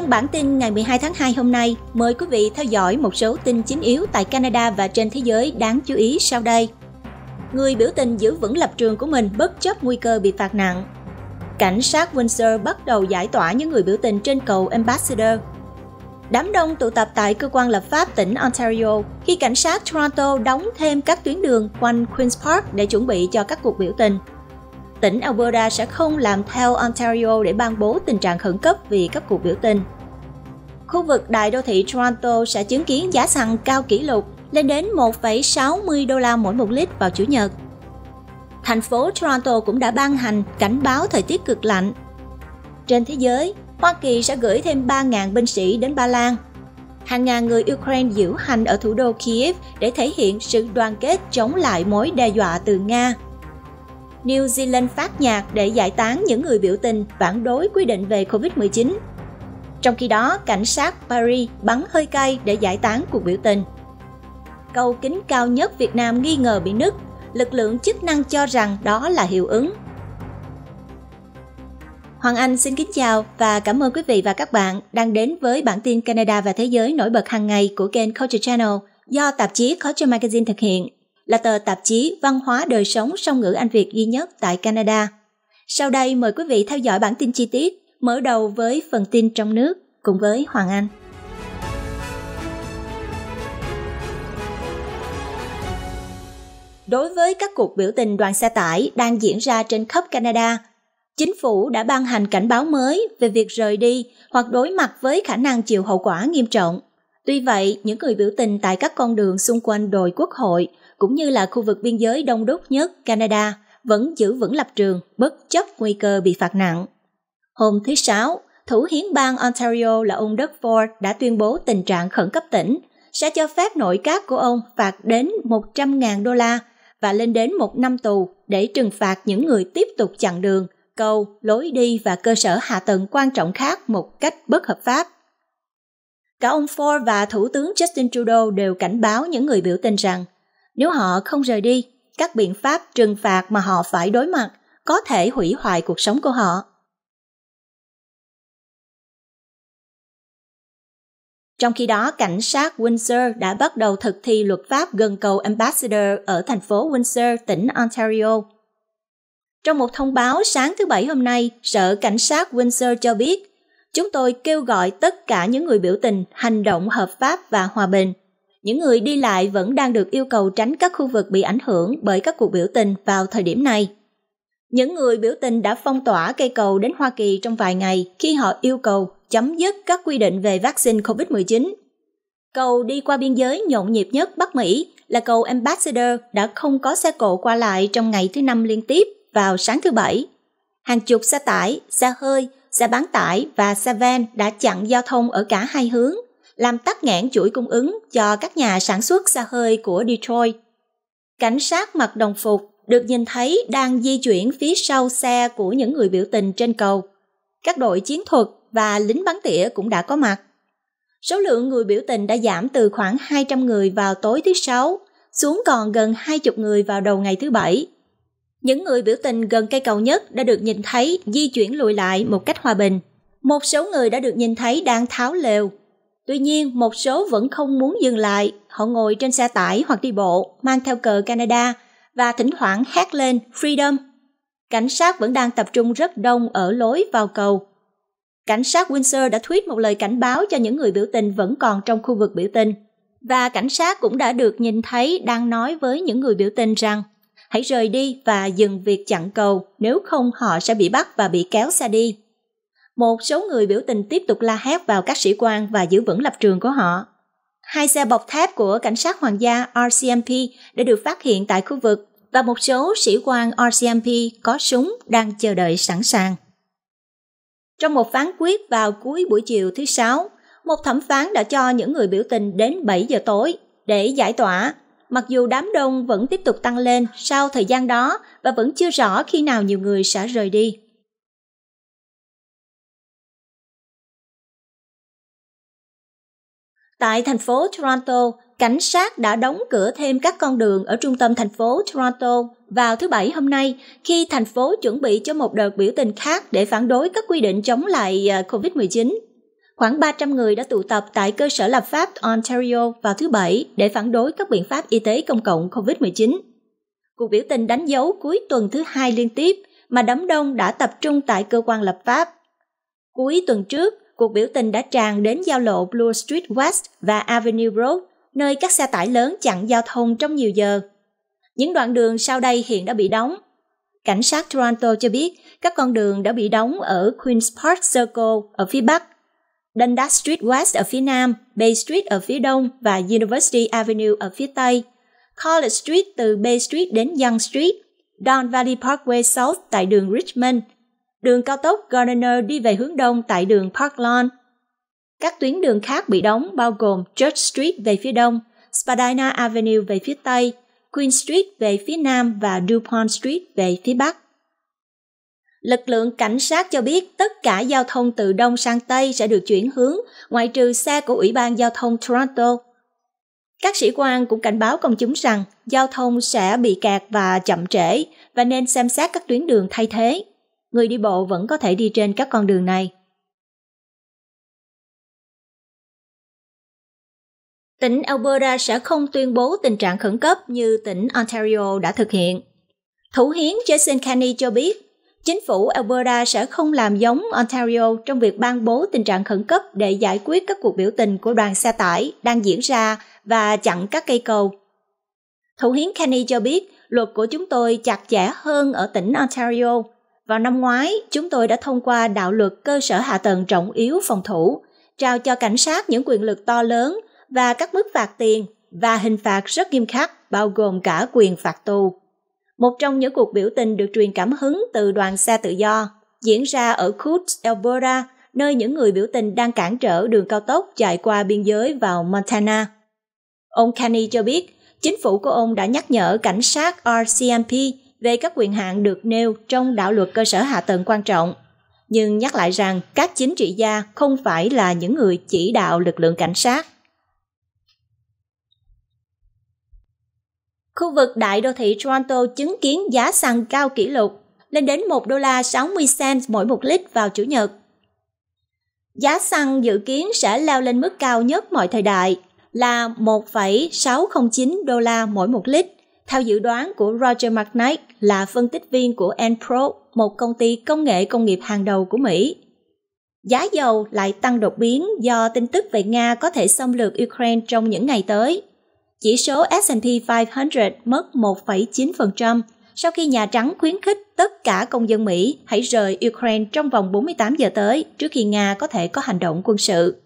Trong bản tin ngày 12 tháng 2 hôm nay, mời quý vị theo dõi một số tin chính yếu tại Canada và trên thế giới đáng chú ý sau đây. Người biểu tình giữ vững lập trường của mình bất chấp nguy cơ bị phạt nặng. Cảnh sát Windsor bắt đầu giải tỏa những người biểu tình trên cầu Ambassador. Đám đông tụ tập tại cơ quan lập pháp tỉnh Ontario khi cảnh sát Toronto đóng thêm các tuyến đường quanh Queen's Park để chuẩn bị cho các cuộc biểu tình tỉnh Alberta sẽ không làm theo Ontario để ban bố tình trạng khẩn cấp vì các cuộc biểu tình khu vực đại đô thị Toronto sẽ chứng kiến giá xăng cao kỷ lục lên đến 1,60 đô la mỗi một lít vào Chủ nhật. Thành phố Toronto cũng đã ban hành cảnh báo thời tiết cực lạnh. Trên thế giới, Hoa Kỳ sẽ gửi thêm 3.000 binh sĩ đến Ba Lan. Hàng ngàn người Ukraine diễu hành ở thủ đô Kiev để thể hiện sự đoàn kết chống lại mối đe dọa từ Nga. New Zealand phát nhạc để giải tán những người biểu tình phản đối quy định về Covid-19 trong khi đó, cảnh sát Paris bắn hơi cay để giải tán cuộc biểu tình. Cầu kính cao nhất Việt Nam nghi ngờ bị nứt, lực lượng chức năng cho rằng đó là hiệu ứng. Hoàng Anh xin kính chào và cảm ơn quý vị và các bạn đang đến với bản tin Canada và Thế giới nổi bật hàng ngày của kênh Culture Channel do tạp chí Culture Magazine thực hiện, là tờ tạp chí văn hóa đời sống song ngữ Anh Việt duy nhất tại Canada. Sau đây mời quý vị theo dõi bản tin chi tiết Mở đầu với phần tin trong nước cùng với Hoàng Anh. Đối với các cuộc biểu tình đoàn xe tải đang diễn ra trên khắp Canada, chính phủ đã ban hành cảnh báo mới về việc rời đi hoặc đối mặt với khả năng chịu hậu quả nghiêm trọng. Tuy vậy, những người biểu tình tại các con đường xung quanh đồi quốc hội cũng như là khu vực biên giới đông đúc nhất Canada vẫn giữ vững lập trường bất chấp nguy cơ bị phạt nặng. Hôm thứ Sáu, Thủ hiến bang Ontario là ông Doug Ford đã tuyên bố tình trạng khẩn cấp tỉnh sẽ cho phép nội các của ông phạt đến 100.000 đô la và lên đến một năm tù để trừng phạt những người tiếp tục chặn đường, cầu, lối đi và cơ sở hạ tầng quan trọng khác một cách bất hợp pháp. Cả ông Ford và Thủ tướng Justin Trudeau đều cảnh báo những người biểu tình rằng nếu họ không rời đi, các biện pháp trừng phạt mà họ phải đối mặt có thể hủy hoại cuộc sống của họ. Trong khi đó, cảnh sát Windsor đã bắt đầu thực thi luật pháp gần cầu Ambassador ở thành phố Windsor, tỉnh Ontario. Trong một thông báo sáng thứ Bảy hôm nay, Sở Cảnh sát Windsor cho biết, chúng tôi kêu gọi tất cả những người biểu tình hành động hợp pháp và hòa bình. Những người đi lại vẫn đang được yêu cầu tránh các khu vực bị ảnh hưởng bởi các cuộc biểu tình vào thời điểm này. Những người biểu tình đã phong tỏa cây cầu đến Hoa Kỳ trong vài ngày khi họ yêu cầu chấm dứt các quy định về vaccine COVID-19. Cầu đi qua biên giới nhộn nhịp nhất Bắc Mỹ là cầu Ambassador đã không có xe cộ qua lại trong ngày thứ năm liên tiếp vào sáng thứ Bảy. Hàng chục xe tải, xe hơi, xe bán tải và xe van đã chặn giao thông ở cả hai hướng, làm tắc nghẽn chuỗi cung ứng cho các nhà sản xuất xe hơi của Detroit. Cảnh sát mặc đồng phục được nhìn thấy đang di chuyển phía sau xe của những người biểu tình trên cầu. Các đội chiến thuật và lính bắn tỉa cũng đã có mặt. Số lượng người biểu tình đã giảm từ khoảng 200 người vào tối thứ Sáu xuống còn gần 20 người vào đầu ngày thứ Bảy. Những người biểu tình gần cây cầu nhất đã được nhìn thấy di chuyển lùi lại một cách hòa bình. Một số người đã được nhìn thấy đang tháo lều. Tuy nhiên, một số vẫn không muốn dừng lại, họ ngồi trên xe tải hoặc đi bộ, mang theo cờ Canada – và thỉnh thoảng hét lên Freedom. Cảnh sát vẫn đang tập trung rất đông ở lối vào cầu. Cảnh sát Windsor đã thuyết một lời cảnh báo cho những người biểu tình vẫn còn trong khu vực biểu tình. Và cảnh sát cũng đã được nhìn thấy đang nói với những người biểu tình rằng hãy rời đi và dừng việc chặn cầu, nếu không họ sẽ bị bắt và bị kéo xa đi. Một số người biểu tình tiếp tục la hét vào các sĩ quan và giữ vững lập trường của họ. Hai xe bọc thép của cảnh sát hoàng gia RCMP đã được phát hiện tại khu vực và một số sĩ quan RCMP có súng đang chờ đợi sẵn sàng. Trong một phán quyết vào cuối buổi chiều thứ Sáu, một thẩm phán đã cho những người biểu tình đến 7 giờ tối để giải tỏa, mặc dù đám đông vẫn tiếp tục tăng lên sau thời gian đó và vẫn chưa rõ khi nào nhiều người sẽ rời đi. Tại thành phố Toronto, cảnh sát đã đóng cửa thêm các con đường ở trung tâm thành phố Toronto vào thứ Bảy hôm nay khi thành phố chuẩn bị cho một đợt biểu tình khác để phản đối các quy định chống lại ờ, COVID-19. Khoảng 300 người đã tụ tập tại cơ sở lập pháp Ontario vào thứ Bảy để phản đối các biện pháp y tế công cộng COVID-19. Cuộc biểu tình đánh dấu cuối tuần thứ hai liên tiếp mà đám đông đã tập trung tại cơ quan lập pháp. Cuối tuần trước, cuộc biểu tình đã tràn đến giao lộ Blue Street West và Avenue Road nơi các xe tải lớn chặn giao thông trong nhiều giờ. Những đoạn đường sau đây hiện đã bị đóng. Cảnh sát Toronto cho biết các con đường đã bị đóng ở Queen's Park Circle ở phía bắc, Dundas Street West ở phía nam, Bay Street ở phía đông và University Avenue ở phía tây, College Street từ Bay Street đến Young Street, Don Valley Parkway South tại đường Richmond, đường cao tốc Gardiner đi về hướng đông tại đường Park Lawn các tuyến đường khác bị đóng bao gồm Church Street về phía đông, Spadina Avenue về phía tây, Queen Street về phía nam và DuPont Street về phía bắc. Lực lượng cảnh sát cho biết tất cả giao thông từ đông sang tây sẽ được chuyển hướng, ngoại trừ xe của Ủy ban Giao thông Toronto. Các sĩ quan cũng cảnh báo công chúng rằng giao thông sẽ bị kẹt và chậm trễ và nên xem xét các tuyến đường thay thế. Người đi bộ vẫn có thể đi trên các con đường này. tỉnh Alberta sẽ không tuyên bố tình trạng khẩn cấp như tỉnh Ontario đã thực hiện. Thủ hiến Jason Kenney cho biết, chính phủ Alberta sẽ không làm giống Ontario trong việc ban bố tình trạng khẩn cấp để giải quyết các cuộc biểu tình của đoàn xe tải đang diễn ra và chặn các cây cầu. Thủ hiến Kenney cho biết, luật của chúng tôi chặt chẽ hơn ở tỉnh Ontario. Vào năm ngoái, chúng tôi đã thông qua đạo luật cơ sở hạ tầng trọng yếu phòng thủ, trao cho cảnh sát những quyền lực to lớn và các mức phạt tiền và hình phạt rất nghiêm khắc bao gồm cả quyền phạt tù. Một trong những cuộc biểu tình được truyền cảm hứng từ đoàn xe tự do diễn ra ở Coots, Alberta, nơi những người biểu tình đang cản trở đường cao tốc chạy qua biên giới vào Montana. Ông Kenny cho biết, chính phủ của ông đã nhắc nhở cảnh sát RCMP về các quyền hạn được nêu trong đạo luật cơ sở hạ tầng quan trọng, nhưng nhắc lại rằng các chính trị gia không phải là những người chỉ đạo lực lượng cảnh sát. Khu vực đại đô thị Toronto chứng kiến giá xăng cao kỷ lục, lên đến 1 đô la 60 cent mỗi một lít vào Chủ nhật. Giá xăng dự kiến sẽ leo lên mức cao nhất mọi thời đại là 1,609 đô la mỗi một lít, theo dự đoán của Roger McKnight là phân tích viên của Enpro, một công ty công nghệ công nghiệp hàng đầu của Mỹ. Giá dầu lại tăng đột biến do tin tức về Nga có thể xâm lược Ukraine trong những ngày tới chỉ số S&P 500 mất 1,9% sau khi Nhà Trắng khuyến khích tất cả công dân Mỹ hãy rời Ukraine trong vòng 48 giờ tới trước khi Nga có thể có hành động quân sự.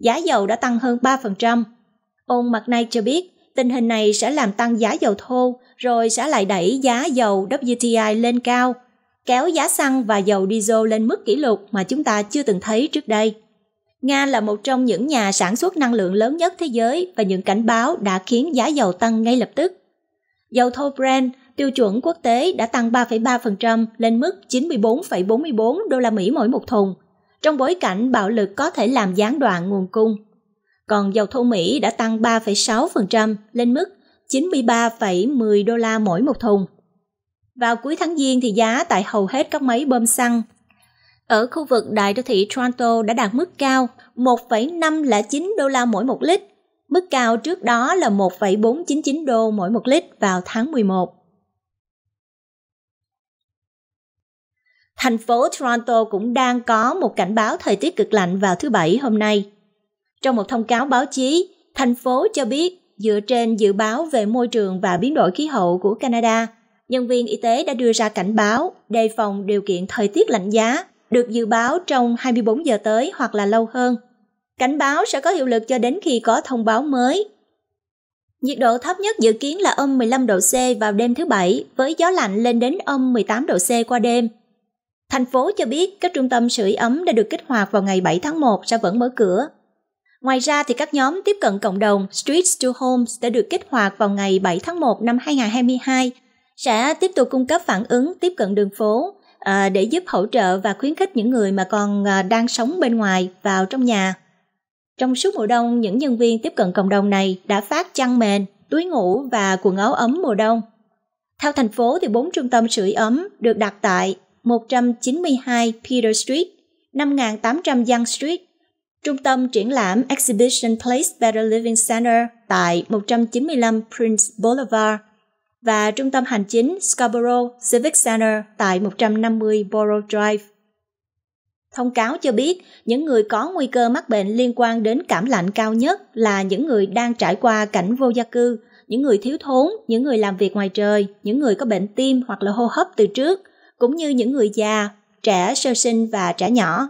Giá dầu đã tăng hơn 3%. Ông McKnight cho biết tình hình này sẽ làm tăng giá dầu thô rồi sẽ lại đẩy giá dầu WTI lên cao, kéo giá xăng và dầu diesel lên mức kỷ lục mà chúng ta chưa từng thấy trước đây. Nga là một trong những nhà sản xuất năng lượng lớn nhất thế giới và những cảnh báo đã khiến giá dầu tăng ngay lập tức. Dầu thô Brent tiêu chuẩn quốc tế đã tăng 3,3% lên mức 94,44 đô la Mỹ mỗi một thùng, trong bối cảnh bạo lực có thể làm gián đoạn nguồn cung. Còn dầu thô Mỹ đã tăng 3,6% lên mức 93,10 đô la mỗi một thùng. Vào cuối tháng Giêng thì giá tại hầu hết các máy bơm xăng ở khu vực đại đô thị Toronto đã đạt mức cao 1,5 là 9 đô la mỗi một lít. Mức cao trước đó là 1,499 đô mỗi một lít vào tháng 11. Thành phố Toronto cũng đang có một cảnh báo thời tiết cực lạnh vào thứ Bảy hôm nay. Trong một thông cáo báo chí, thành phố cho biết dựa trên dự báo về môi trường và biến đổi khí hậu của Canada, nhân viên y tế đã đưa ra cảnh báo đề phòng điều kiện thời tiết lạnh giá được dự báo trong 24 giờ tới hoặc là lâu hơn. Cảnh báo sẽ có hiệu lực cho đến khi có thông báo mới. Nhiệt độ thấp nhất dự kiến là âm 15 độ C vào đêm thứ Bảy, với gió lạnh lên đến âm 18 độ C qua đêm. Thành phố cho biết các trung tâm sưởi ấm đã được kích hoạt vào ngày 7 tháng 1 sẽ vẫn mở cửa. Ngoài ra thì các nhóm tiếp cận cộng đồng Streets to Homes đã được kích hoạt vào ngày 7 tháng 1 năm 2022 sẽ tiếp tục cung cấp phản ứng tiếp cận đường phố À, để giúp hỗ trợ và khuyến khích những người mà còn à, đang sống bên ngoài vào trong nhà. Trong suốt mùa đông, những nhân viên tiếp cận cộng đồng này đã phát chăn mền, túi ngủ và quần áo ấm mùa đông. Theo thành phố thì bốn trung tâm sưởi ấm được đặt tại 192 Peter Street, 5800 Young Street, Trung tâm triển lãm Exhibition Place Better Living Center tại 195 Prince Boulevard, và trung tâm hành chính Scarborough Civic Center tại 150 Borough Drive. Thông cáo cho biết, những người có nguy cơ mắc bệnh liên quan đến cảm lạnh cao nhất là những người đang trải qua cảnh vô gia cư, những người thiếu thốn, những người làm việc ngoài trời, những người có bệnh tim hoặc là hô hấp từ trước, cũng như những người già, trẻ sơ sinh và trẻ nhỏ.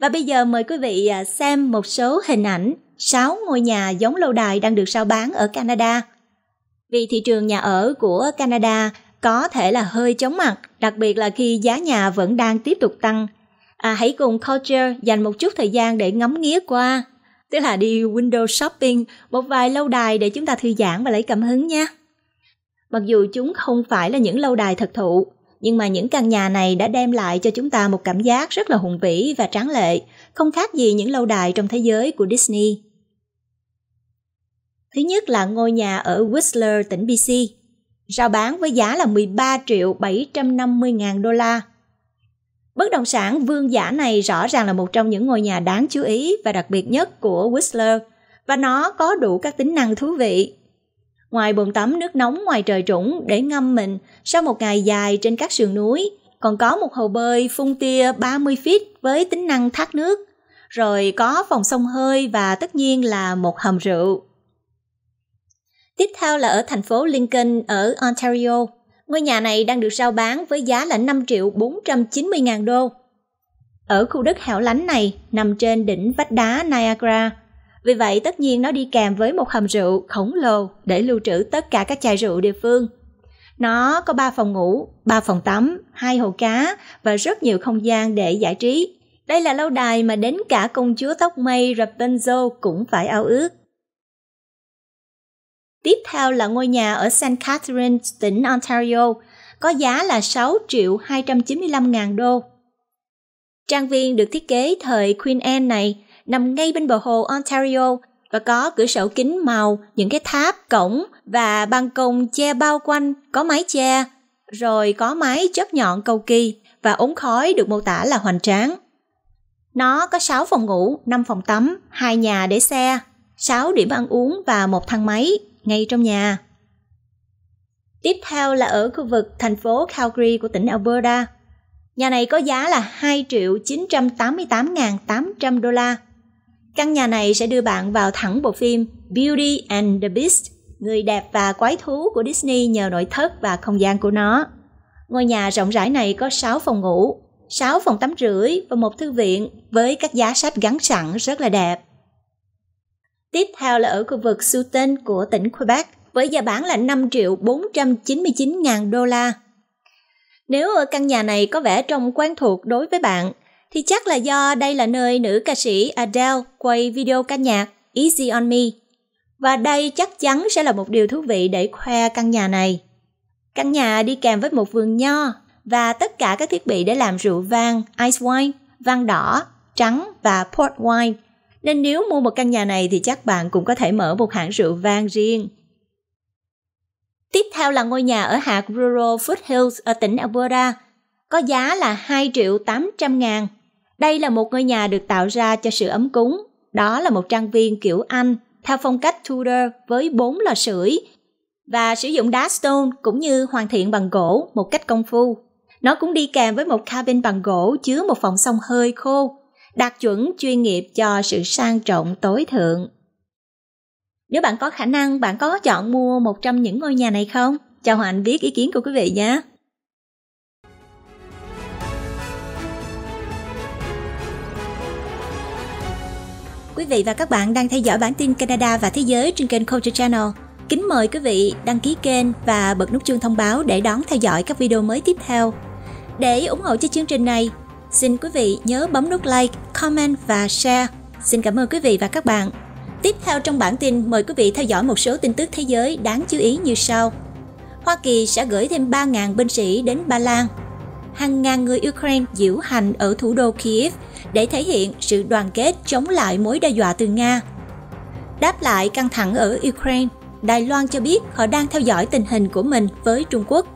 Và bây giờ mời quý vị à, xem một số hình ảnh 6 ngôi nhà giống lâu đài đang được sao bán ở Canada. Vì thị trường nhà ở của Canada có thể là hơi chóng mặt, đặc biệt là khi giá nhà vẫn đang tiếp tục tăng. À, hãy cùng Culture dành một chút thời gian để ngắm nghía qua, tức là đi window shopping, một vài lâu đài để chúng ta thư giãn và lấy cảm hứng nha. Mặc dù chúng không phải là những lâu đài thật thụ, nhưng mà những căn nhà này đã đem lại cho chúng ta một cảm giác rất là hùng vĩ và tráng lệ, không khác gì những lâu đài trong thế giới của Disney. Thứ nhất là ngôi nhà ở Whistler, tỉnh BC, rao bán với giá là 13 triệu 750 ngàn đô la. Bất động sản vương giả này rõ ràng là một trong những ngôi nhà đáng chú ý và đặc biệt nhất của Whistler, và nó có đủ các tính năng thú vị Ngoài bồn tắm nước nóng ngoài trời trũng để ngâm mình sau một ngày dài trên các sườn núi, còn có một hồ bơi phun tia 30 feet với tính năng thác nước, rồi có phòng sông hơi và tất nhiên là một hầm rượu. Tiếp theo là ở thành phố Lincoln ở Ontario. Ngôi nhà này đang được rao bán với giá là 5 triệu 490 ngàn đô. Ở khu đất hẻo lánh này, nằm trên đỉnh vách đá Niagara, vì vậy tất nhiên nó đi kèm với một hầm rượu khổng lồ để lưu trữ tất cả các chai rượu địa phương. Nó có 3 phòng ngủ, 3 phòng tắm, hai hồ cá và rất nhiều không gian để giải trí. Đây là lâu đài mà đến cả công chúa tóc mây Rapunzel cũng phải ao ước. Tiếp theo là ngôi nhà ở St. Catherine, tỉnh Ontario, có giá là 6 triệu 295 ngàn đô. Trang viên được thiết kế thời Queen Anne này nằm ngay bên bờ hồ Ontario và có cửa sổ kính màu, những cái tháp, cổng và ban công che bao quanh, có mái che, rồi có mái chớp nhọn cầu kỳ và ống khói được mô tả là hoành tráng. Nó có 6 phòng ngủ, 5 phòng tắm, 2 nhà để xe, 6 điểm ăn uống và một thang máy ngay trong nhà. Tiếp theo là ở khu vực thành phố Calgary của tỉnh Alberta. Nhà này có giá là 2 triệu 988.800 đô la Căn nhà này sẽ đưa bạn vào thẳng bộ phim Beauty and the Beast, người đẹp và quái thú của Disney nhờ nội thất và không gian của nó. Ngôi nhà rộng rãi này có 6 phòng ngủ, 6 phòng tắm rưỡi và một thư viện với các giá sách gắn sẵn rất là đẹp. Tiếp theo là ở khu vực Sultan của tỉnh Quebec với giá bán là 5 triệu 499 ngàn đô la. Nếu ở căn nhà này có vẻ trông quen thuộc đối với bạn, thì chắc là do đây là nơi nữ ca sĩ Adele quay video ca nhạc Easy on Me. Và đây chắc chắn sẽ là một điều thú vị để khoe căn nhà này. Căn nhà đi kèm với một vườn nho và tất cả các thiết bị để làm rượu vang, ice wine, vang đỏ, trắng và port wine. Nên nếu mua một căn nhà này thì chắc bạn cũng có thể mở một hãng rượu vang riêng. Tiếp theo là ngôi nhà ở hạt Rural Foothills ở tỉnh Alberta, có giá là 2 triệu 800 ngàn đây là một ngôi nhà được tạo ra cho sự ấm cúng. Đó là một trang viên kiểu Anh, theo phong cách Tudor với bốn lò sưởi và sử dụng đá stone cũng như hoàn thiện bằng gỗ một cách công phu. Nó cũng đi kèm với một cabin bằng gỗ chứa một phòng sông hơi khô, đạt chuẩn chuyên nghiệp cho sự sang trọng tối thượng. Nếu bạn có khả năng, bạn có chọn mua một trong những ngôi nhà này không? Cho Hoàng biết ý kiến của quý vị nhé. Quý vị và các bạn đang theo dõi bản tin Canada và thế giới trên kênh Culture Channel. Kính mời quý vị đăng ký kênh và bật nút chuông thông báo để đón theo dõi các video mới tiếp theo. Để ủng hộ cho chương trình này, xin quý vị nhớ bấm nút like, comment và share. Xin cảm ơn quý vị và các bạn. Tiếp theo trong bản tin, mời quý vị theo dõi một số tin tức thế giới đáng chú ý như sau. Hoa Kỳ sẽ gửi thêm 3.000 binh sĩ đến Ba Lan hàng ngàn người Ukraine diễu hành ở thủ đô Kiev để thể hiện sự đoàn kết chống lại mối đe dọa từ Nga. Đáp lại căng thẳng ở Ukraine, Đài Loan cho biết họ đang theo dõi tình hình của mình với Trung Quốc.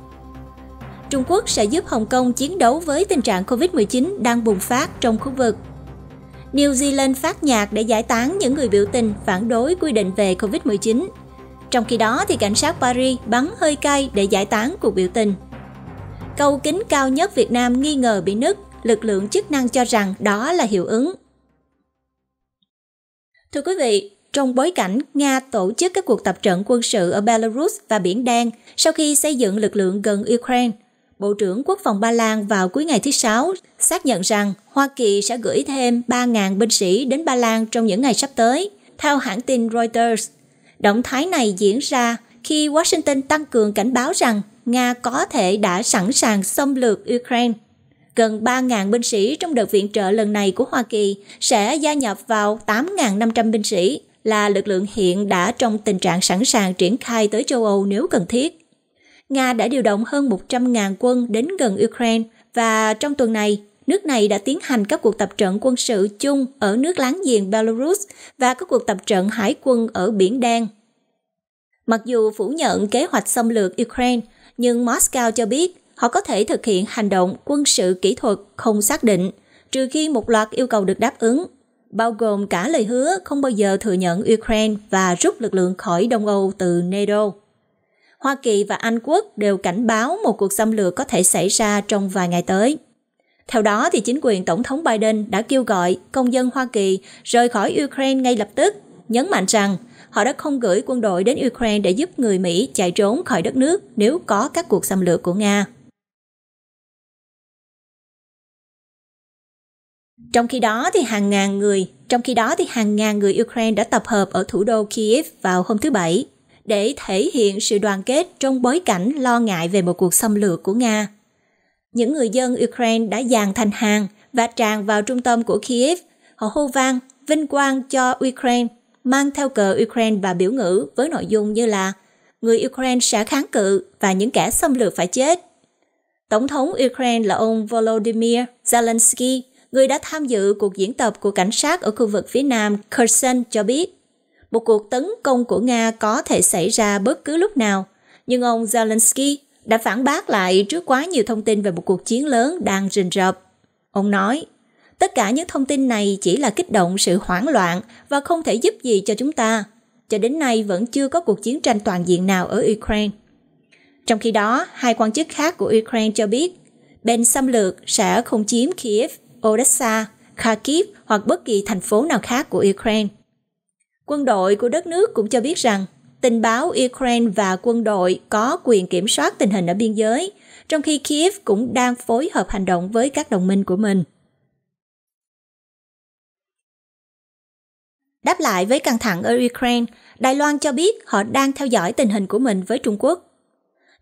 Trung Quốc sẽ giúp Hồng Kông chiến đấu với tình trạng Covid-19 đang bùng phát trong khu vực. New Zealand phát nhạc để giải tán những người biểu tình phản đối quy định về Covid-19. Trong khi đó, thì cảnh sát Paris bắn hơi cay để giải tán cuộc biểu tình. Cầu kính cao nhất Việt Nam nghi ngờ bị nứt, lực lượng chức năng cho rằng đó là hiệu ứng. Thưa quý vị, trong bối cảnh Nga tổ chức các cuộc tập trận quân sự ở Belarus và Biển Đen sau khi xây dựng lực lượng gần Ukraine, Bộ trưởng Quốc phòng Ba Lan vào cuối ngày thứ Sáu xác nhận rằng Hoa Kỳ sẽ gửi thêm 3.000 binh sĩ đến Ba Lan trong những ngày sắp tới, theo hãng tin Reuters. Động thái này diễn ra khi Washington tăng cường cảnh báo rằng Nga có thể đã sẵn sàng xâm lược Ukraine. Gần 3.000 binh sĩ trong đợt viện trợ lần này của Hoa Kỳ sẽ gia nhập vào 8.500 binh sĩ, là lực lượng hiện đã trong tình trạng sẵn sàng triển khai tới châu Âu nếu cần thiết. Nga đã điều động hơn 100.000 quân đến gần Ukraine và trong tuần này, nước này đã tiến hành các cuộc tập trận quân sự chung ở nước láng giềng Belarus và các cuộc tập trận hải quân ở Biển Đen. Mặc dù phủ nhận kế hoạch xâm lược Ukraine, nhưng Moscow cho biết họ có thể thực hiện hành động quân sự kỹ thuật không xác định, trừ khi một loạt yêu cầu được đáp ứng, bao gồm cả lời hứa không bao giờ thừa nhận Ukraine và rút lực lượng khỏi Đông Âu từ NATO. Hoa Kỳ và Anh quốc đều cảnh báo một cuộc xâm lược có thể xảy ra trong vài ngày tới. Theo đó, thì chính quyền Tổng thống Biden đã kêu gọi công dân Hoa Kỳ rời khỏi Ukraine ngay lập tức, nhấn mạnh rằng – họ đã không gửi quân đội đến Ukraine để giúp người Mỹ chạy trốn khỏi đất nước nếu có các cuộc xâm lược của Nga. Trong khi đó thì hàng ngàn người, trong khi đó thì hàng ngàn người Ukraine đã tập hợp ở thủ đô Kiev vào hôm thứ bảy để thể hiện sự đoàn kết trong bối cảnh lo ngại về một cuộc xâm lược của Nga. Những người dân Ukraine đã dàn thành hàng và tràn vào trung tâm của Kiev. Họ hô vang, vinh quang cho Ukraine mang theo cờ Ukraine và biểu ngữ với nội dung như là người Ukraine sẽ kháng cự và những kẻ xâm lược phải chết. Tổng thống Ukraine là ông Volodymyr Zelensky, người đã tham dự cuộc diễn tập của cảnh sát ở khu vực phía nam Kherson cho biết, một cuộc tấn công của Nga có thể xảy ra bất cứ lúc nào, nhưng ông Zelensky đã phản bác lại trước quá nhiều thông tin về một cuộc chiến lớn đang rình rập. Ông nói, tất cả những thông tin này chỉ là kích động sự hoảng loạn và không thể giúp gì cho chúng ta. Cho đến nay vẫn chưa có cuộc chiến tranh toàn diện nào ở Ukraine. Trong khi đó, hai quan chức khác của Ukraine cho biết bên xâm lược sẽ không chiếm Kiev, Odessa, Kharkiv hoặc bất kỳ thành phố nào khác của Ukraine. Quân đội của đất nước cũng cho biết rằng tình báo Ukraine và quân đội có quyền kiểm soát tình hình ở biên giới, trong khi Kiev cũng đang phối hợp hành động với các đồng minh của mình. Đáp lại với căng thẳng ở Ukraine, Đài Loan cho biết họ đang theo dõi tình hình của mình với Trung Quốc.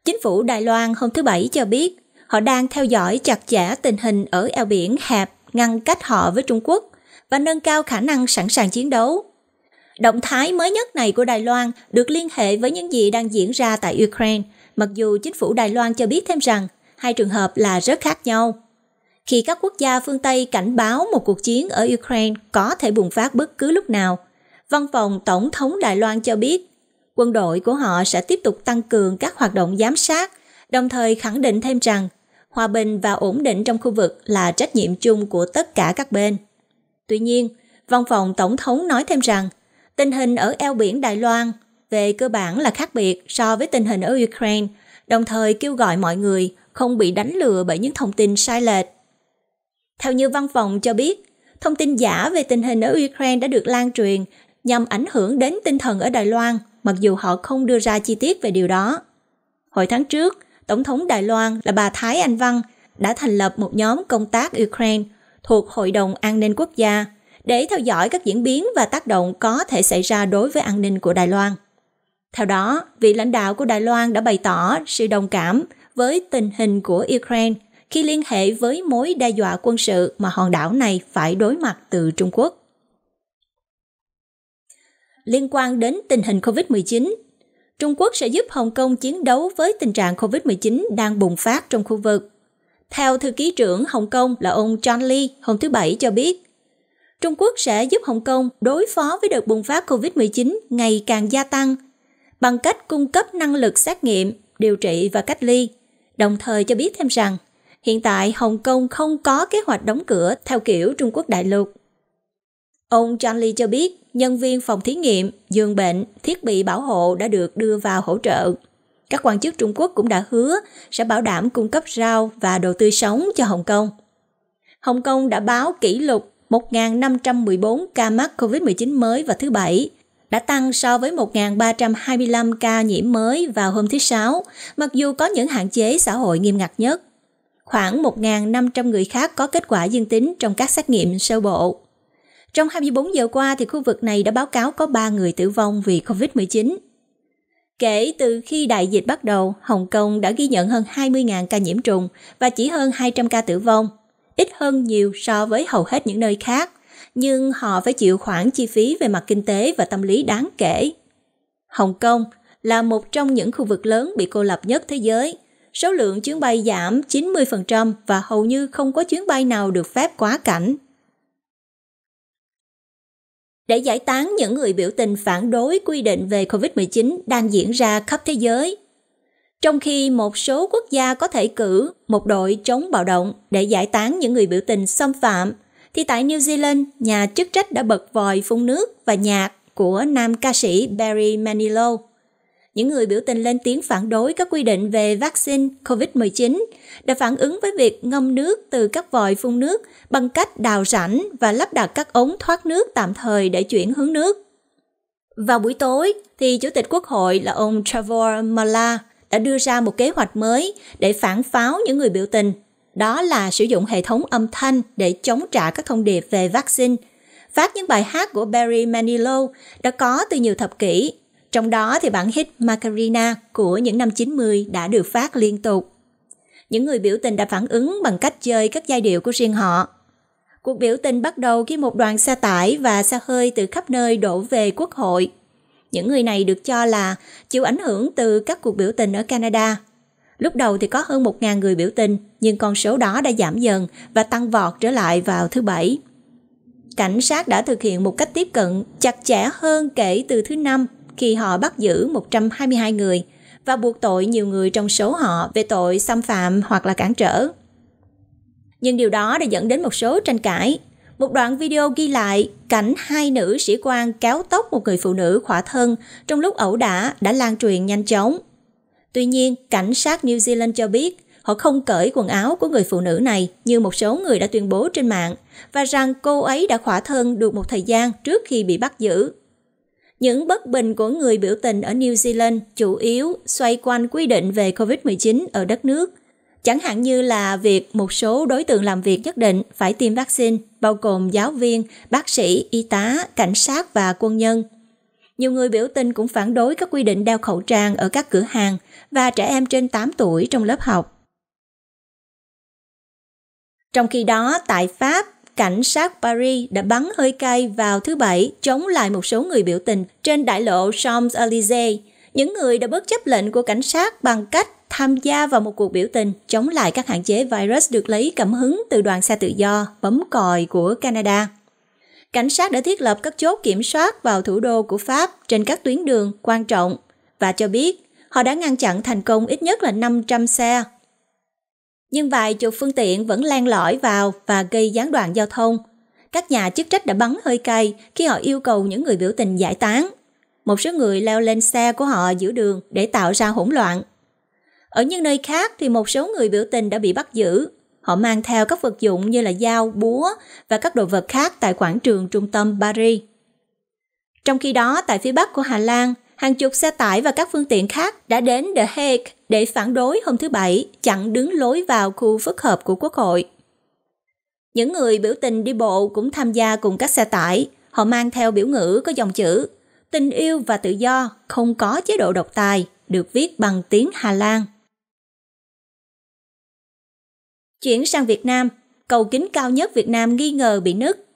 Chính phủ Đài Loan hôm thứ Bảy cho biết họ đang theo dõi chặt chẽ tình hình ở eo biển hẹp ngăn cách họ với Trung Quốc và nâng cao khả năng sẵn sàng chiến đấu. Động thái mới nhất này của Đài Loan được liên hệ với những gì đang diễn ra tại Ukraine, mặc dù chính phủ Đài Loan cho biết thêm rằng hai trường hợp là rất khác nhau khi các quốc gia phương Tây cảnh báo một cuộc chiến ở Ukraine có thể bùng phát bất cứ lúc nào. Văn phòng Tổng thống Đài Loan cho biết, quân đội của họ sẽ tiếp tục tăng cường các hoạt động giám sát, đồng thời khẳng định thêm rằng hòa bình và ổn định trong khu vực là trách nhiệm chung của tất cả các bên. Tuy nhiên, văn phòng Tổng thống nói thêm rằng tình hình ở eo biển Đài Loan về cơ bản là khác biệt so với tình hình ở Ukraine, đồng thời kêu gọi mọi người không bị đánh lừa bởi những thông tin sai lệch theo như văn phòng cho biết, thông tin giả về tình hình ở Ukraine đã được lan truyền nhằm ảnh hưởng đến tinh thần ở Đài Loan, mặc dù họ không đưa ra chi tiết về điều đó. Hồi tháng trước, Tổng thống Đài Loan là bà Thái Anh Văn đã thành lập một nhóm công tác Ukraine thuộc Hội đồng An ninh Quốc gia để theo dõi các diễn biến và tác động có thể xảy ra đối với an ninh của Đài Loan. Theo đó, vị lãnh đạo của Đài Loan đã bày tỏ sự đồng cảm với tình hình của Ukraine khi liên hệ với mối đe dọa quân sự mà hòn đảo này phải đối mặt từ Trung Quốc. Liên quan đến tình hình COVID-19, Trung Quốc sẽ giúp Hồng Kông chiến đấu với tình trạng COVID-19 đang bùng phát trong khu vực. Theo thư ký trưởng Hồng Kông là ông John Lee hôm thứ Bảy cho biết, Trung Quốc sẽ giúp Hồng Kông đối phó với đợt bùng phát COVID-19 ngày càng gia tăng bằng cách cung cấp năng lực xét nghiệm, điều trị và cách ly, đồng thời cho biết thêm rằng hiện tại Hồng Kông không có kế hoạch đóng cửa theo kiểu Trung Quốc đại lục. Ông Charlie cho biết nhân viên phòng thí nghiệm, giường bệnh, thiết bị bảo hộ đã được đưa vào hỗ trợ. Các quan chức Trung Quốc cũng đã hứa sẽ bảo đảm cung cấp rau và đồ tươi sống cho Hồng Kông. Hồng Kông đã báo kỷ lục 1.514 ca mắc COVID-19 mới vào thứ Bảy, đã tăng so với 1.325 ca nhiễm mới vào hôm thứ Sáu, mặc dù có những hạn chế xã hội nghiêm ngặt nhất khoảng 1.500 người khác có kết quả dương tính trong các xét nghiệm sơ bộ. Trong 24 giờ qua thì khu vực này đã báo cáo có 3 người tử vong vì COVID-19. Kể từ khi đại dịch bắt đầu, Hồng Kông đã ghi nhận hơn 20.000 ca nhiễm trùng và chỉ hơn 200 ca tử vong, ít hơn nhiều so với hầu hết những nơi khác, nhưng họ phải chịu khoản chi phí về mặt kinh tế và tâm lý đáng kể. Hồng Kông là một trong những khu vực lớn bị cô lập nhất thế giới – số lượng chuyến bay giảm 90% và hầu như không có chuyến bay nào được phép quá cảnh. Để giải tán những người biểu tình phản đối quy định về COVID-19 đang diễn ra khắp thế giới, trong khi một số quốc gia có thể cử một đội chống bạo động để giải tán những người biểu tình xâm phạm, thì tại New Zealand, nhà chức trách đã bật vòi phun nước và nhạc của nam ca sĩ Barry Manilow những người biểu tình lên tiếng phản đối các quy định về vaccine COVID-19 đã phản ứng với việc ngâm nước từ các vòi phun nước bằng cách đào rãnh và lắp đặt các ống thoát nước tạm thời để chuyển hướng nước. Vào buổi tối, thì Chủ tịch Quốc hội là ông Trevor Mala đã đưa ra một kế hoạch mới để phản pháo những người biểu tình. Đó là sử dụng hệ thống âm thanh để chống trả các thông điệp về vaccine phát những bài hát của Barry Manilow đã có từ nhiều thập kỷ trong đó thì bản hit Macarena của những năm 90 đã được phát liên tục. Những người biểu tình đã phản ứng bằng cách chơi các giai điệu của riêng họ. Cuộc biểu tình bắt đầu khi một đoàn xe tải và xe hơi từ khắp nơi đổ về quốc hội. Những người này được cho là chịu ảnh hưởng từ các cuộc biểu tình ở Canada. Lúc đầu thì có hơn 1.000 người biểu tình, nhưng con số đó đã giảm dần và tăng vọt trở lại vào thứ Bảy cảnh sát đã thực hiện một cách tiếp cận chặt chẽ hơn kể từ thứ năm khi họ bắt giữ 122 người và buộc tội nhiều người trong số họ về tội xâm phạm hoặc là cản trở. Nhưng điều đó đã dẫn đến một số tranh cãi. Một đoạn video ghi lại cảnh hai nữ sĩ quan kéo tóc một người phụ nữ khỏa thân trong lúc ẩu đả đã lan truyền nhanh chóng. Tuy nhiên, cảnh sát New Zealand cho biết họ không cởi quần áo của người phụ nữ này như một số người đã tuyên bố trên mạng và rằng cô ấy đã khỏa thân được một thời gian trước khi bị bắt giữ. Những bất bình của người biểu tình ở New Zealand chủ yếu xoay quanh quy định về COVID-19 ở đất nước. Chẳng hạn như là việc một số đối tượng làm việc nhất định phải tiêm vaccine, bao gồm giáo viên, bác sĩ, y tá, cảnh sát và quân nhân. Nhiều người biểu tình cũng phản đối các quy định đeo khẩu trang ở các cửa hàng và trẻ em trên 8 tuổi trong lớp học. Trong khi đó, tại Pháp, cảnh sát Paris đã bắn hơi cay vào thứ Bảy chống lại một số người biểu tình trên đại lộ Champs-Élysées. Những người đã bất chấp lệnh của cảnh sát bằng cách tham gia vào một cuộc biểu tình chống lại các hạn chế virus được lấy cảm hứng từ đoàn xe tự do bấm còi của Canada. Cảnh sát đã thiết lập các chốt kiểm soát vào thủ đô của Pháp trên các tuyến đường quan trọng và cho biết họ đã ngăn chặn thành công ít nhất là 500 xe nhưng vài chục phương tiện vẫn len lỏi vào và gây gián đoạn giao thông. Các nhà chức trách đã bắn hơi cay khi họ yêu cầu những người biểu tình giải tán. Một số người leo lên xe của họ giữa đường để tạo ra hỗn loạn. Ở những nơi khác thì một số người biểu tình đã bị bắt giữ. Họ mang theo các vật dụng như là dao, búa và các đồ vật khác tại quảng trường trung tâm Paris. Trong khi đó, tại phía bắc của Hà Lan, hàng chục xe tải và các phương tiện khác đã đến The Hague để phản đối hôm thứ Bảy chặn đứng lối vào khu phức hợp của Quốc hội. Những người biểu tình đi bộ cũng tham gia cùng các xe tải. Họ mang theo biểu ngữ có dòng chữ Tình yêu và tự do không có chế độ độc tài được viết bằng tiếng Hà Lan. Chuyển sang Việt Nam, cầu kính cao nhất Việt Nam nghi ngờ bị nứt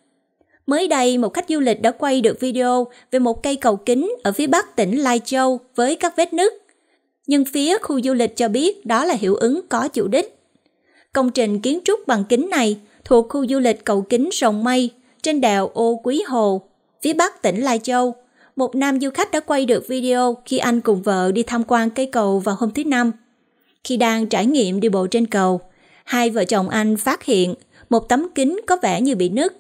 Mới đây, một khách du lịch đã quay được video về một cây cầu kính ở phía bắc tỉnh Lai Châu với các vết nứt. Nhưng phía khu du lịch cho biết đó là hiệu ứng có chủ đích. Công trình kiến trúc bằng kính này thuộc khu du lịch cầu kính Rồng Mây trên đèo Ô Quý Hồ, phía bắc tỉnh Lai Châu. Một nam du khách đã quay được video khi anh cùng vợ đi tham quan cây cầu vào hôm thứ Năm. Khi đang trải nghiệm đi bộ trên cầu, hai vợ chồng anh phát hiện một tấm kính có vẻ như bị nứt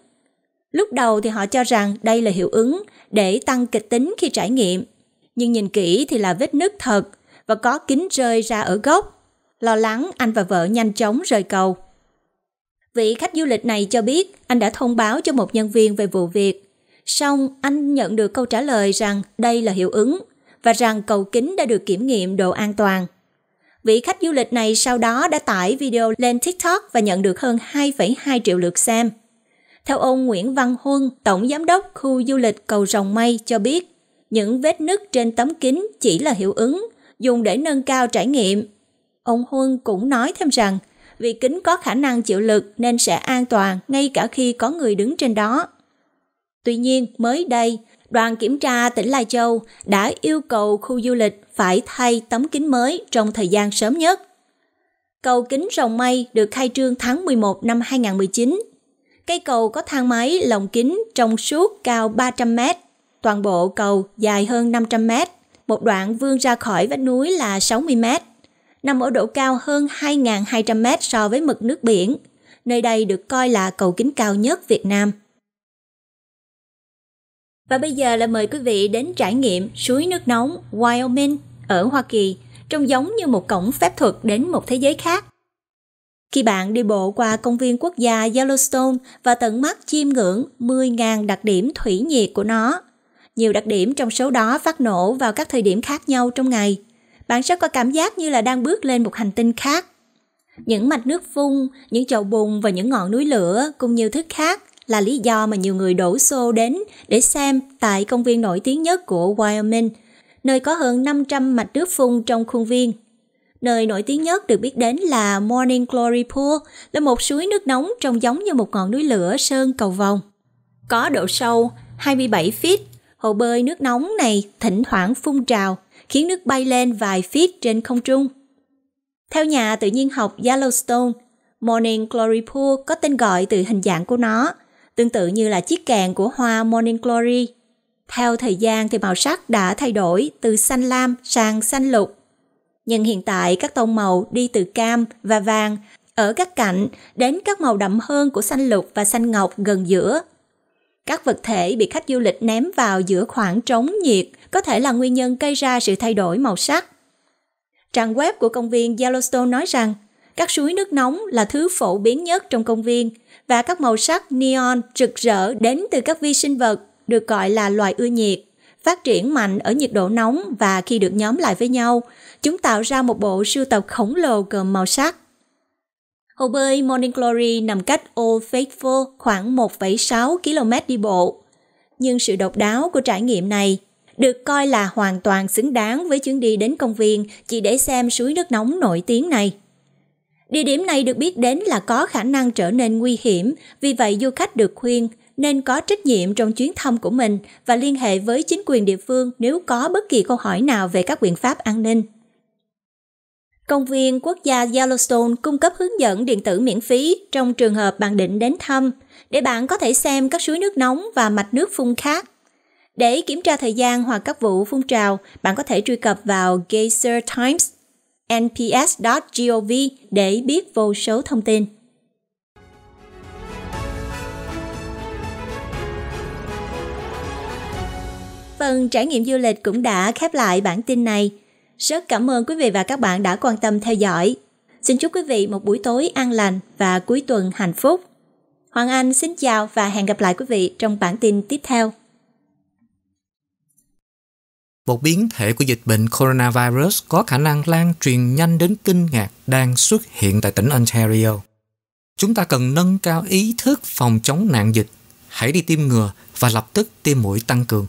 Lúc đầu thì họ cho rằng đây là hiệu ứng để tăng kịch tính khi trải nghiệm, nhưng nhìn kỹ thì là vết nứt thật và có kính rơi ra ở gốc Lo lắng, anh và vợ nhanh chóng rời cầu. Vị khách du lịch này cho biết anh đã thông báo cho một nhân viên về vụ việc. Xong, anh nhận được câu trả lời rằng đây là hiệu ứng và rằng cầu kính đã được kiểm nghiệm độ an toàn. Vị khách du lịch này sau đó đã tải video lên TikTok và nhận được hơn 2,2 triệu lượt xem. Theo ông Nguyễn Văn Huân, Tổng Giám đốc khu du lịch Cầu Rồng Mây cho biết, những vết nứt trên tấm kính chỉ là hiệu ứng, dùng để nâng cao trải nghiệm. Ông Huân cũng nói thêm rằng, vì kính có khả năng chịu lực nên sẽ an toàn ngay cả khi có người đứng trên đó. Tuy nhiên, mới đây, đoàn kiểm tra tỉnh Lai Châu đã yêu cầu khu du lịch phải thay tấm kính mới trong thời gian sớm nhất. Cầu kính rồng mây được khai trương tháng 11 năm 2019 Cây cầu có thang máy lồng kính trong suốt cao 300 mét. Toàn bộ cầu dài hơn 500 mét. Một đoạn vươn ra khỏi vách núi là 60 mét. Nằm ở độ cao hơn 2.200 mét so với mực nước biển. Nơi đây được coi là cầu kính cao nhất Việt Nam. Và bây giờ là mời quý vị đến trải nghiệm suối nước nóng Wyoming ở Hoa Kỳ, trông giống như một cổng phép thuật đến một thế giới khác. Khi bạn đi bộ qua công viên quốc gia Yellowstone và tận mắt chiêm ngưỡng 10.000 đặc điểm thủy nhiệt của nó, nhiều đặc điểm trong số đó phát nổ vào các thời điểm khác nhau trong ngày. Bạn sẽ có cảm giác như là đang bước lên một hành tinh khác. Những mạch nước phun, những chậu bùn và những ngọn núi lửa cùng nhiều thứ khác là lý do mà nhiều người đổ xô đến để xem tại công viên nổi tiếng nhất của Wyoming, nơi có hơn 500 mạch nước phun trong khuôn viên. Nơi nổi tiếng nhất được biết đến là Morning Glory Pool, là một suối nước nóng trông giống như một ngọn núi lửa sơn cầu vồng Có độ sâu 27 feet, hồ bơi nước nóng này thỉnh thoảng phun trào, khiến nước bay lên vài feet trên không trung. Theo nhà tự nhiên học Yellowstone, Morning Glory Pool có tên gọi từ hình dạng của nó, tương tự như là chiếc kèn của hoa Morning Glory. Theo thời gian thì màu sắc đã thay đổi từ xanh lam sang xanh lục nhưng hiện tại các tông màu đi từ cam và vàng ở các cạnh đến các màu đậm hơn của xanh lục và xanh ngọc gần giữa. Các vật thể bị khách du lịch ném vào giữa khoảng trống nhiệt có thể là nguyên nhân gây ra sự thay đổi màu sắc. Trang web của công viên Yellowstone nói rằng các suối nước nóng là thứ phổ biến nhất trong công viên và các màu sắc neon rực rỡ đến từ các vi sinh vật được gọi là loài ưa nhiệt phát triển mạnh ở nhiệt độ nóng và khi được nhóm lại với nhau, chúng tạo ra một bộ sưu tập khổng lồ gồm màu sắc. Hồ bơi Morning Glory nằm cách Old Faithful khoảng 1,6 km đi bộ. Nhưng sự độc đáo của trải nghiệm này được coi là hoàn toàn xứng đáng với chuyến đi đến công viên chỉ để xem suối nước nóng nổi tiếng này. Địa điểm này được biết đến là có khả năng trở nên nguy hiểm, vì vậy du khách được khuyên nên có trách nhiệm trong chuyến thăm của mình và liên hệ với chính quyền địa phương nếu có bất kỳ câu hỏi nào về các biện pháp an ninh. Công viên quốc gia Yellowstone cung cấp hướng dẫn điện tử miễn phí trong trường hợp bạn định đến thăm, để bạn có thể xem các suối nước nóng và mạch nước phun khác. Để kiểm tra thời gian hoặc các vụ phun trào, bạn có thể truy cập vào geysertimes.nps.gov để biết vô số thông tin. Phần trải nghiệm du lịch cũng đã khép lại bản tin này. Rất cảm ơn quý vị và các bạn đã quan tâm theo dõi. Xin chúc quý vị một buổi tối an lành và cuối tuần hạnh phúc. Hoàng Anh xin chào và hẹn gặp lại quý vị trong bản tin tiếp theo. Một biến thể của dịch bệnh coronavirus có khả năng lan truyền nhanh đến kinh ngạc đang xuất hiện tại tỉnh Ontario. Chúng ta cần nâng cao ý thức phòng chống nạn dịch, hãy đi tiêm ngừa và lập tức tiêm mũi tăng cường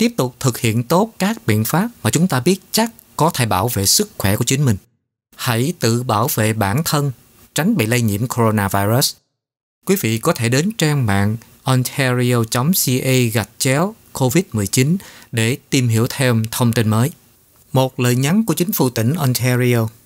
tiếp tục thực hiện tốt các biện pháp mà chúng ta biết chắc có thể bảo vệ sức khỏe của chính mình. Hãy tự bảo vệ bản thân, tránh bị lây nhiễm coronavirus. Quý vị có thể đến trang mạng ontario.ca gạch chéo COVID-19 để tìm hiểu thêm thông tin mới. Một lời nhắn của chính phủ tỉnh Ontario –